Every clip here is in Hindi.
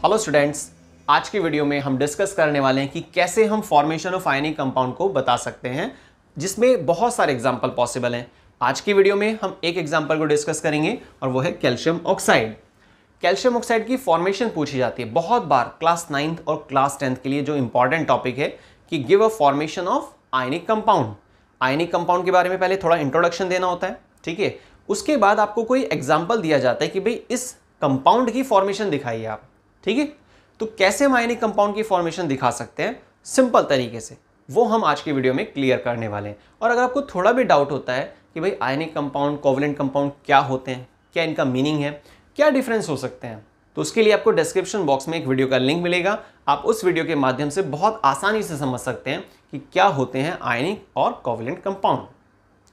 हेलो स्टूडेंट्स आज की वीडियो में हम डिस्कस करने वाले हैं कि कैसे हम फॉर्मेशन ऑफ आयनिक कंपाउंड को बता सकते हैं जिसमें बहुत सारे एग्जाम्पल पॉसिबल हैं आज की वीडियो में हम एक एग्जाम्पल को डिस्कस करेंगे और वो है कैल्शियम ऑक्साइड कैल्शियम ऑक्साइड की फॉर्मेशन पूछी जाती है बहुत बार क्लास नाइन्थ और क्लास टेंथ के लिए जो इंपॉर्टेंट टॉपिक है कि give a formation of ionic compound ionic compound के बारे में पहले थोड़ा इंट्रोडक्शन देना होता है ठीक है उसके बाद आपको कोई एग्जाम्पल दिया जाता है कि भाई इस कंपाउंड की फॉर्मेशन दिखाइए आप ठीक है तो कैसे हम आयनिक कंपाउंड की फॉर्मेशन दिखा सकते हैं सिंपल तरीके से वो हम आज की वीडियो में क्लियर करने वाले हैं और अगर आपको थोड़ा भी डाउट होता है कि भाई आयनिक कंपाउंड कोवलेंट कंपाउंड क्या होते हैं क्या इनका मीनिंग है क्या डिफरेंस हो सकते हैं तो उसके लिए आपको डिस्क्रिप्शन बॉक्स में एक वीडियो का लिंक मिलेगा आप उस वीडियो के माध्यम से बहुत आसानी से समझ सकते हैं कि क्या होते हैं आयनिक और कोवलेंट कंपाउंड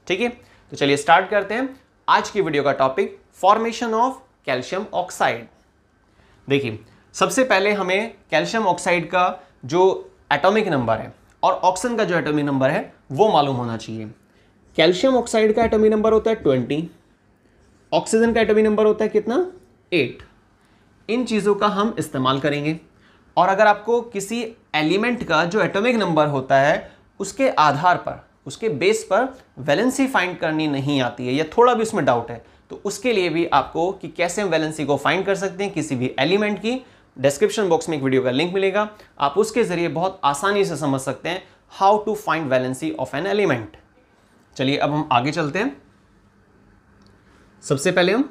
ठीक है तो चलिए स्टार्ट करते हैं आज की वीडियो का topic formation of calcium oxide देखिए सबसे पहले हमें कैल्शियम ऑक्साइड का जो एटॉमिक नंबर है और ऑक्सीजन का जो एटॉमिक नंबर है वो मालूम होना चाहिए कैल्शियम ऑक्साइड का एटॉमिक नंबर होता है ट्वेंटी ऑक्सीजन का एटॉमिक नंबर होता है कितना एट इन चीज़ों का हम इस्तेमाल करेंगे और अगर आपको किसी एलिमेंट का जो एटॉमिक नंबर होता है उसके आधार पर उसके बेस पर वैलेंसी फाइंड करनी नहीं आती है या थोड़ा भी उसमें डाउट है तो उसके लिए भी आपको कि कैसे हम वैलेंसी को फाइंड कर सकते हैं किसी भी एलिमेंट की डिस्क्रिप्शन बॉक्स में एक वीडियो का लिंक मिलेगा आप उसके ज़रिए बहुत आसानी से समझ सकते हैं how to find valency of an element चलिए अब हम आगे चलते हैं सबसे पहले हम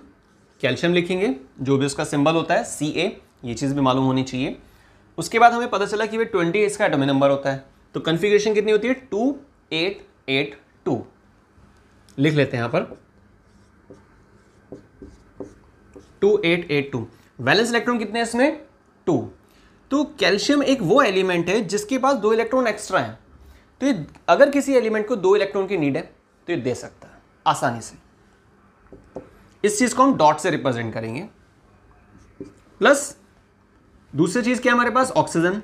कैल्शियम लिखेंगे जो भी उसका सिंबल होता है सी ए ये चीज़ भी मालूम होनी चाहिए उसके बाद हमें पता चला कि भाई ट्वेंटी इसका एटोमी नंबर होता है तो कन्फिग्रेशन कितनी होती है टू एट एट टू लिख लेते हैं यहां पर two eight eight two valence electron कितने हैं इसमें टू तो कैल्शियम एक वो एलिमेंट है जिसके पास दो इलेक्ट्रॉन एक्स्ट्रा हैं तो ये अगर किसी एलिमेंट को दो इलेक्ट्रॉन की नीड है तो ये दे सकता है आसानी से इस चीज़ को हम डॉट से रिप्रेजेंट करेंगे प्लस दूसरी चीज़ क्या हमारे पास ऑक्सीजन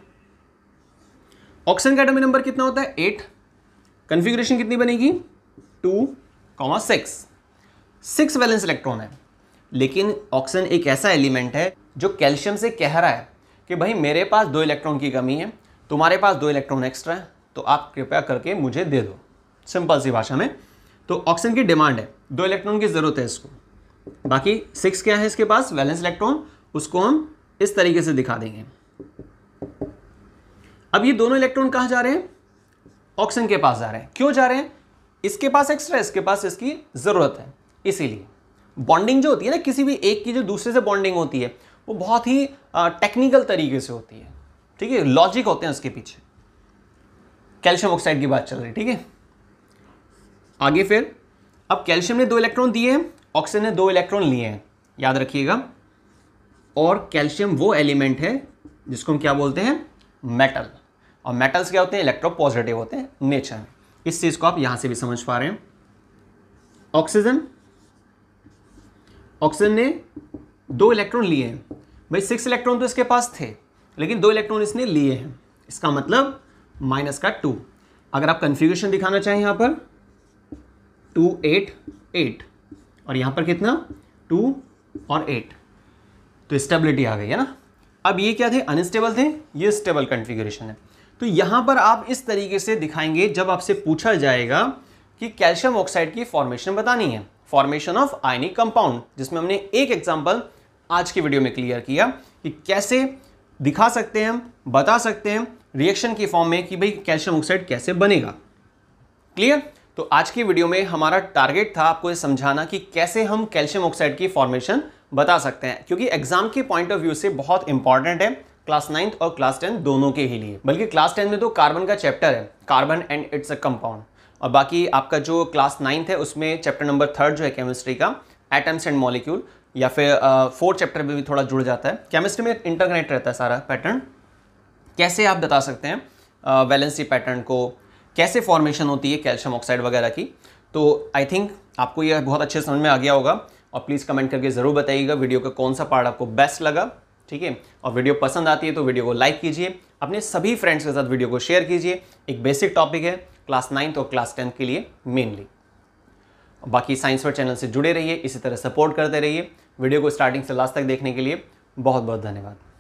ऑक्सीजन का एटॉमिक नंबर कितना होता है एट कन्फिग्रेशन कितनी बनेगी two comma six six valence electron है लेकिन ऑक्सीजन एक ऐसा एलिमेंट है जो कैल्शियम से कह रहा है कि भाई मेरे पास दो इलेक्ट्रॉन की कमी है तुम्हारे पास दो इलेक्ट्रॉन एक्स्ट्रा है तो आप कृपया करके मुझे दे दो सिंपल सी भाषा में तो ऑक्सीजन की डिमांड है दो इलेक्ट्रॉन की ज़रूरत है इसको बाकी सिक्स क्या है इसके पास वैलेंस इलेक्ट्रॉन उसको हम इस तरीके से दिखा देंगे अब ये दोनों इलेक्ट्रॉन कहाँ जा रहे हैं ऑक्सीजन के पास जा रहे हैं क्यों जा रहे हैं इसके पास एक्स्ट्रा इसके पास इसकी ज़रूरत है इसीलिए बॉन्डिंग जो होती है ना किसी भी एक की जो दूसरे से बॉन्डिंग होती है वो बहुत ही टेक्निकल तरीके से होती है ठीक है लॉजिक होते हैं उसके पीछे कैल्शियम ऑक्साइड की बात चल रही है ठीक है आगे फिर अब कैल्शियम ने दो इलेक्ट्रॉन दिए हैं ऑक्सीजन ने दो इलेक्ट्रॉन लिए हैं याद रखिएगा और कैल्शियम वो एलिमेंट है जिसको हम क्या बोलते हैं मेटल और मेटल्स क्या होते हैं इलेक्ट्रो पॉजिटिव होते हैं नेचर में इस चीज़ को आप यहां से भी समझ पा रहे हैं ऑक्सीजन ऑक्सीजन ने दो इलेक्ट्रॉन लिए हैं भाई सिक्स इलेक्ट्रॉन तो इसके पास थे लेकिन दो इलेक्ट्रॉन इसने लिए हैं इसका मतलब माइनस का टू अगर आप कंफ्यूगेशन दिखाना चाहें यहां पर टू एट एट और यहां पर कितना टू और एट तो स्टेबिलिटी आ गई है ना अब ये क्या थे अनस्टेबल थे ये स्टेबल कन्फिग्रेशन है तो यहाँ पर आप इस तरीके से दिखाएंगे जब आपसे पूछा जाएगा कि कैल्शियम ऑक्साइड की फॉर्मेशन बतानी है फॉर्मेशन ऑफ आयनिक कंपाउंड जिसमें हमने एक एग्जाम्पल आज की वीडियो में क्लियर किया कि कैसे दिखा सकते हैं हम बता सकते हैं रिएक्शन के फॉर्म में कि भाई कैल्शियम ऑक्साइड कैसे बनेगा क्लियर तो आज की वीडियो में हमारा टारगेट था आपको ये समझाना कि कैसे हम कैल्शियम ऑक्साइड की फॉर्मेशन बता सकते हैं क्योंकि एग्जाम के पॉइंट ऑफ व्यू से बहुत इंपॉर्टेंट है क्लास नाइन्थ और क्लास टेंथ दोनों के ही लिए बल्कि क्लास टेंथ में तो कार्बन का चैप्टर है carbon and its a compound और बाकी आपका जो क्लास नाइन्थ है उसमें चैप्टर नंबर थर्ड जो है केमिस्ट्री का एटम्स एंड मॉलिक्यूल या फिर फोर्थ चैप्टर में भी थोड़ा जुड़ जाता है केमिस्ट्री में इंटरकनेक्ट रहता है सारा पैटर्न कैसे आप बता सकते हैं वैलेंसी पैटर्न को कैसे फॉर्मेशन होती है कैल्शियम ऑक्साइड वगैरह की तो आई थिंक आपको यह बहुत अच्छे समझ में आ गया होगा और प्लीज़ कमेंट करके ज़रूर बताइएगा वीडियो का कौन सा पार्ट आपको बेस्ट लगा ठीक है और वीडियो पसंद आती है तो वीडियो को लाइक कीजिए अपने सभी फ्रेंड्स के साथ वीडियो को शेयर कीजिए एक बेसिक टॉपिक है क्लास नाइन्थ और क्लास टेंथ के लिए मेनली बाकी साइंस वर्ड चैनल से जुड़े रहिए इसी तरह सपोर्ट करते रहिए वीडियो को स्टार्टिंग से लास्ट तक देखने के लिए बहुत बहुत धन्यवाद